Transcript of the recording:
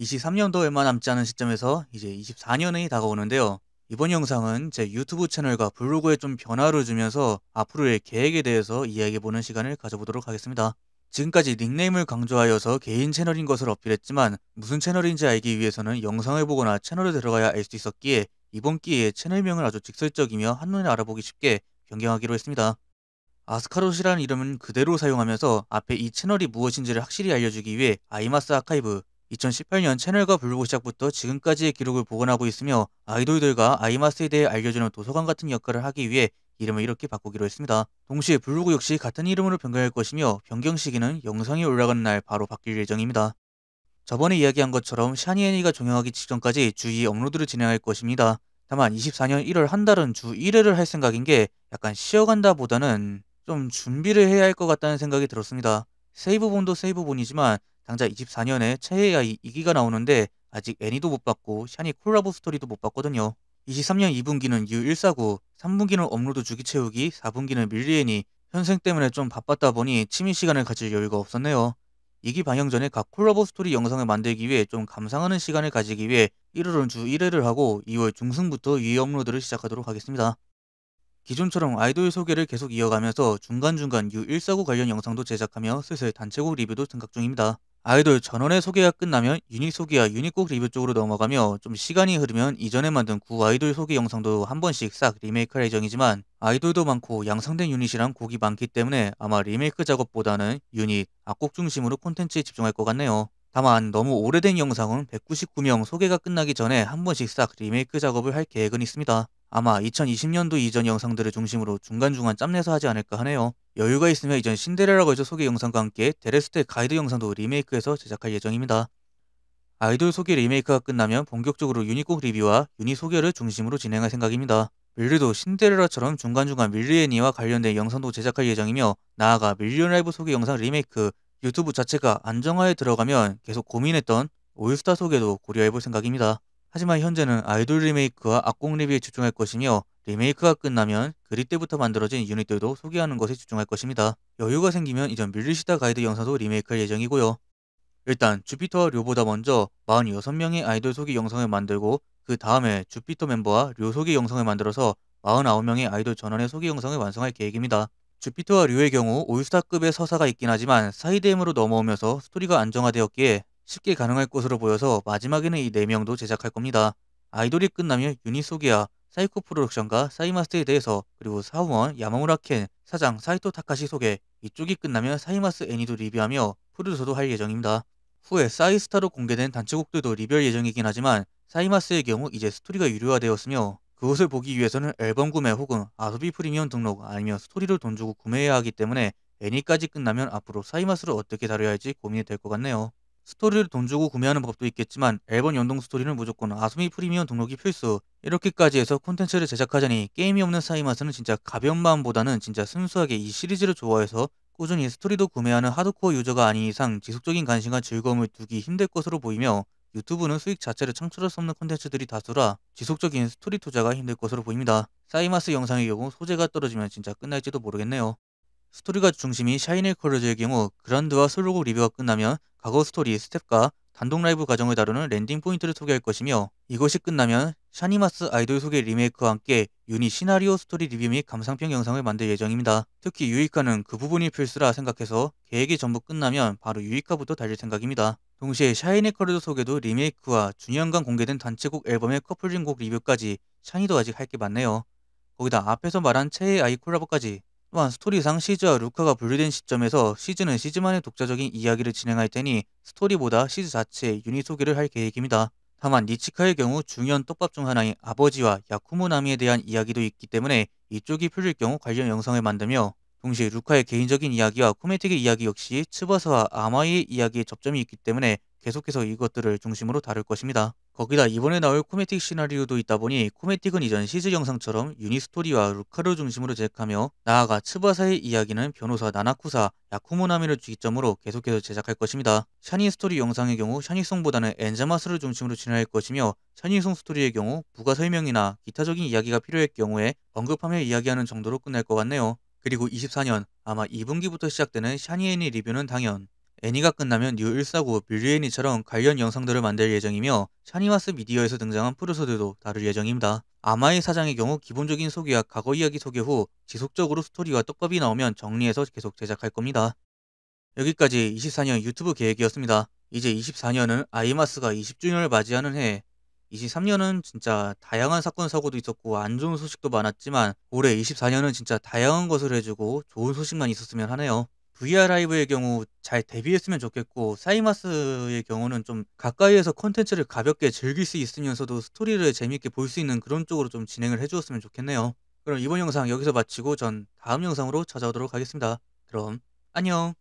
23년도에만 남지 않은 시점에서 이제 24년이 다가오는데요. 이번 영상은 제 유튜브 채널과 블로그에 좀 변화를 주면서 앞으로의 계획에 대해서 이야기해보는 시간을 가져보도록 하겠습니다. 지금까지 닉네임을 강조하여서 개인 채널인 것을 어필했지만 무슨 채널인지 알기 위해서는 영상을 보거나 채널에 들어가야 알 수 있었기에 이번 기회에 채널명을 아주 직설적이며 한눈에 알아보기 쉽게 변경하기로 했습니다. 아스카로시라는 이름은 그대로 사용하면서 앞에 이 채널이 무엇인지를 확실히 알려주기 위해 아이마스 아카이브, 2018년 채널과 블로그 시작부터 지금까지의 기록을 복원하고 있으며 아이돌들과 아이마스에 대해 알려주는 도서관 같은 역할을 하기 위해 이름을 이렇게 바꾸기로 했습니다. 동시에 블로그 역시 같은 이름으로 변경할 것이며 변경 시기는 영상이 올라가는 날 바로 바뀔 예정입니다. 저번에 이야기한 것처럼 샤니앤이가 종영하기 직전까지 주의 업로드를 진행할 것입니다. 다만 24년 1월 한 달은 주 1회를 할 생각인 게 약간 쉬어간다 보다는 좀 준비를 해야 할 것 같다는 생각이 들었습니다. 세이브본도 세이브본이지만 당장 24년에 최애야 이기가 나오는데 아직 애니도 못봤고 샤니 콜라보 스토리도 못봤거든요 23년 2분기는 U149, 3분기는 업로드 주기 채우기, 4분기는 밀리애니 현생 때문에 좀 바빴다 보니 취미 시간을 가질 여유가 없었네요. 2기 방영 전에 각 콜라보 스토리 영상을 만들기 위해 좀 감상하는 시간을 가지기 위해 1월은 주 1회를 하고 2월 중순부터 2에 업로드를 시작하도록 하겠습니다. 기존처럼 아이돌 소개를 계속 이어가면서 중간중간 U149 관련 영상도 제작하며 슬슬 단체곡 리뷰도 생각 중입니다. 아이돌 전원의 소개가 끝나면 유닛 소개와 유닛곡 리뷰 쪽으로 넘어가며 좀 시간이 흐르면 이전에 만든 구 아이돌 소개 영상도 한 번씩 싹 리메이크할 예정이지만 아이돌도 많고 양성된 유닛이랑 곡이 많기 때문에 아마 리메이크 작업보다는 유닛, 악곡 중심으로 콘텐츠에 집중할 것 같네요. 다만 너무 오래된 영상은 199명 소개가 끝나기 전에 한 번씩 싹 리메이크 작업을 할 계획은 있습니다. 아마 2020년도 이전 영상들을 중심으로 중간중간 짬내서 하지 않을까 하네요. 여유가 있으면 이전 신데렐라 걸즈 소개 영상과 함께 데레스트의 가이드 영상도 리메이크해서 제작할 예정입니다. 아이돌 소개 리메이크가 끝나면 본격적으로 유니곡 리뷰와 유니 소개를 중심으로 진행할 생각입니다. 밀리도 신데렐라처럼 중간중간 밀리애니와 관련된 영상도 제작할 예정이며 나아가 밀리언 라이브 소개 영상 리메이크 유튜브 자체가 안정화에 들어가면 계속 고민했던 올스타 소개도 고려해볼 생각입니다. 하지만 현재는 아이돌 리메이크와 악곡 리뷰에 집중할 것이며 리메이크가 끝나면 그리 때부터 만들어진 유닛들도 소개하는 것에 집중할 것입니다. 여유가 생기면 이전 밀리시다 가이드 영상도 리메이크할 예정이고요. 일단 주피터와 류보다 먼저 46명의 아이돌 소개 영상을 만들고 그 다음에 주피터 멤버와 류 소개 영상을 만들어서 49명의 아이돌 전원의 소개 영상을 완성할 계획입니다. 주피터와 류의 경우 올스타급의 서사가 있긴 하지만 사이드엠으로 넘어오면서 스토리가 안정화되었기에 쉽게 가능할 것으로 보여서 마지막에는 이 4명도 제작할 겁니다. 아이돌이 끝나면 유닛 소개야 사이코 프로덕션과 사이마스에 대해서 그리고 사원 야마무라 켄 사장 사이토 타카시 소개 이쪽이 끝나면 사이마스 애니도 리뷰하며 프로듀서도 할 예정입니다. 후에 사이스타로 공개된 단체곡들도 리뷰할 예정이긴 하지만 사이마스의 경우 이제 스토리가 유료화되었으며 그것을 보기 위해서는 앨범 구매 혹은 아소비 프리미엄 등록 아니면 스토리를 돈 주고 구매해야 하기 때문에 애니까지 끝나면 앞으로 사이마스를 어떻게 다뤄야 할지 고민이 될 것 같네요. 스토리를 돈 주고 구매하는 법도 있겠지만 앨범 연동 스토리는 무조건 아소미 프리미엄 등록이 필수 이렇게까지 해서 콘텐츠를 제작하자니 게임이 없는 사이마스는 진짜 가벼운 마음보다는 진짜 순수하게 이 시리즈를 좋아해서 꾸준히 스토리도 구매하는 하드코어 유저가 아닌 이상 지속적인 관심과 즐거움을 두기 힘들 것으로 보이며 유튜브는 수익 자체를 창출할 수 없는 콘텐츠들이 다수라 지속적인 스토리 투자가 힘들 것으로 보입니다. 사이마스 영상의 경우 소재가 떨어지면 진짜 끝날지도 모르겠네요. 스토리가 중심이 샤이넬 컬러즈의 경우 그란드와 솔로곡 리뷰가 끝나면 과거 스토리, 스텝과 단독 라이브 과정을 다루는 랜딩 포인트를 소개할 것이며 이것이 끝나면 샤니마스 아이돌 소개 리메이크와 함께 유닛 시나리오 스토리 리뷰 및 감상평 영상을 만들 예정입니다. 특히 유이카는 그 부분이 필수라 생각해서 계획이 전부 끝나면 바로 유이카부터 달릴 생각입니다. 동시에 샤이네 커리도 소개도 리메이크와 중년간 공개된 단체곡 앨범의 커플링곡 리뷰까지 샤니도 아직 할 게 많네요. 거기다 앞에서 말한 체의 아이 콜라보까지 또한 스토리상 시즈와 루카가 분류된 시점에서 시즈는 시즈만의 독자적인 이야기를 진행할 테니 스토리보다 시즈 자체의 유닛 소개를 할 계획입니다. 다만 니치카의 경우 중요한 떡밥 중 하나인 아버지와 야쿠모나미에 대한 이야기도 있기 때문에 이쪽이 풀릴 경우 관련 영상을 만들며 동시에 루카의 개인적인 이야기와 코메틱의 이야기 역시 츠바사와 아마이의 이야기에 접점이 있기 때문에 계속해서 이것들을 중심으로 다룰 것입니다. 거기다 이번에 나올 코메틱 시나리오도 있다 보니 코메틱은 이전 시즈 영상처럼 유니스토리와 루카를 중심으로 제작하며 나아가 츠바사의 이야기는 변호사 나나쿠사 야쿠모나미를 주기점으로 계속해서 제작할 것입니다. 샤니 스토리 영상의 경우 샤니송보다는 엔자마스를 중심으로 진행할 것이며 샤니송 스토리의 경우 부가 설명이나 기타적인 이야기가 필요할 경우에 언급하며 이야기하는 정도로 끝날 것 같네요. 그리고 24년 아마 2분기부터 시작되는 샤니엔의 리뷰는 당연 애니가 끝나면 뉴 149, 빌리애니처럼 관련 영상들을 만들 예정이며 샤니와스 미디어에서 등장한 프로서들도 다룰 예정입니다. 아마의 사장의 경우 기본적인 소개와 과거 이야기 소개 후 지속적으로 스토리와 떡밥이 나오면 정리해서 계속 제작할 겁니다. 여기까지 24년 유튜브 계획이었습니다. 이제 24년은 아이마스가 20주년을 맞이하는 해 23년은 진짜 다양한 사건 사고도 있었고 안 좋은 소식도 많았지만 올해 24년은 진짜 다양한 것을 해주고 좋은 소식만 있었으면 하네요. VR 라이브의 경우 잘 대비했으면 좋겠고 사이마스의 경우는 좀 가까이에서 콘텐츠를 가볍게 즐길 수 있으면서도 스토리를 재밌게 볼 수 있는 그런 쪽으로 좀 진행을 해주었으면 좋겠네요. 그럼 이번 영상 여기서 마치고 전 다음 영상으로 찾아오도록 하겠습니다. 그럼 안녕